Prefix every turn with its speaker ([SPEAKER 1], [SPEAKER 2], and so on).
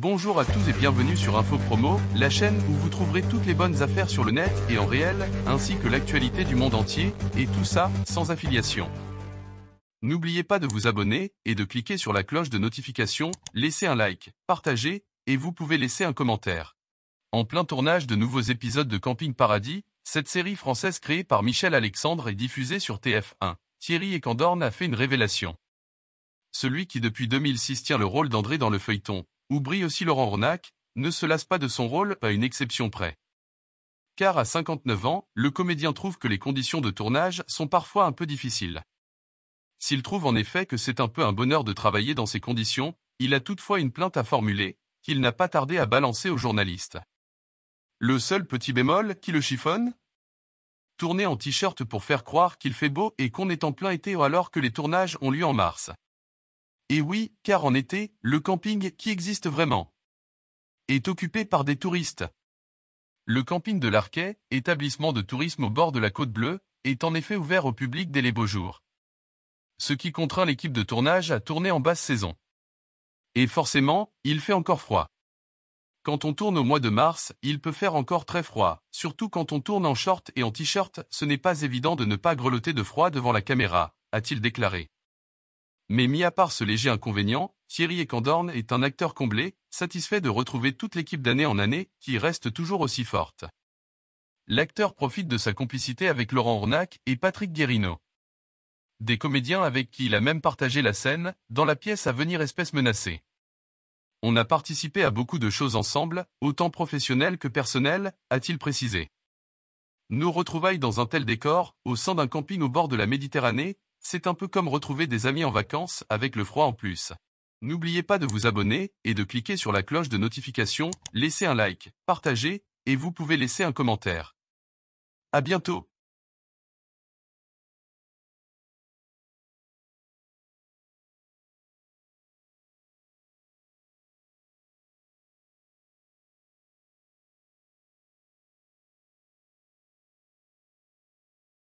[SPEAKER 1] Bonjour à tous et bienvenue sur Info Promo, la chaîne où vous trouverez toutes les bonnes affaires sur le net et en réel, ainsi que l'actualité du monde entier, et tout ça, sans affiliation. N'oubliez pas de vous abonner et de cliquer sur la cloche de notification, laissez un like, partagez, et vous pouvez laisser un commentaire. En plein tournage de nouveaux épisodes de Camping Paradis, cette série française créée par Michel Alexandre et diffusée sur TF1, Thierry Kandorn a fait une révélation. Celui qui depuis 2006 tient le rôle d'André dans le feuilleton, où brille aussi Laurent Ronnac, ne se lasse pas de son rôle à une exception près. Car à 59 ans, le comédien trouve que les conditions de tournage sont parfois un peu difficiles. S'il trouve en effet que c'est un peu un bonheur de travailler dans ces conditions, il a toutefois une plainte à formuler, qu'il n'a pas tardé à balancer aux journalistes. Le seul petit bémol qui le chiffonne Tourner en t-shirt pour faire croire qu'il fait beau et qu'on est en plein été alors que les tournages ont lieu en mars. Et oui, car en été, le camping qui existe vraiment est occupé par des touristes. Le camping de l'Arquet, établissement de tourisme au bord de la côte bleue, est en effet ouvert au public dès les beaux jours. Ce qui contraint l'équipe de tournage à tourner en basse saison. Et forcément, il fait encore froid. Quand on tourne au mois de mars, il peut faire encore très froid, surtout quand on tourne en short et en t-shirt, ce n'est pas évident de ne pas grelotter de froid devant la caméra, a-t-il déclaré. Mais mis à part ce léger inconvénient, Thierry Candorne est un acteur comblé, satisfait de retrouver toute l'équipe d'année en année, qui reste toujours aussi forte. L'acteur profite de sa complicité avec Laurent Ornac et Patrick Guérino. Des comédiens avec qui il a même partagé la scène, dans la pièce à venir Espèce menacée. On a participé à beaucoup de choses ensemble, autant professionnelles que personnelles, a-t-il précisé. Nous retrouvailles dans un tel décor, au sein d'un camping au bord de la Méditerranée, c'est un peu comme retrouver des amis en vacances avec le froid en plus. N'oubliez pas de vous abonner et de cliquer sur la cloche de notification, laissez un like, partagez, et vous pouvez laisser un commentaire. À bientôt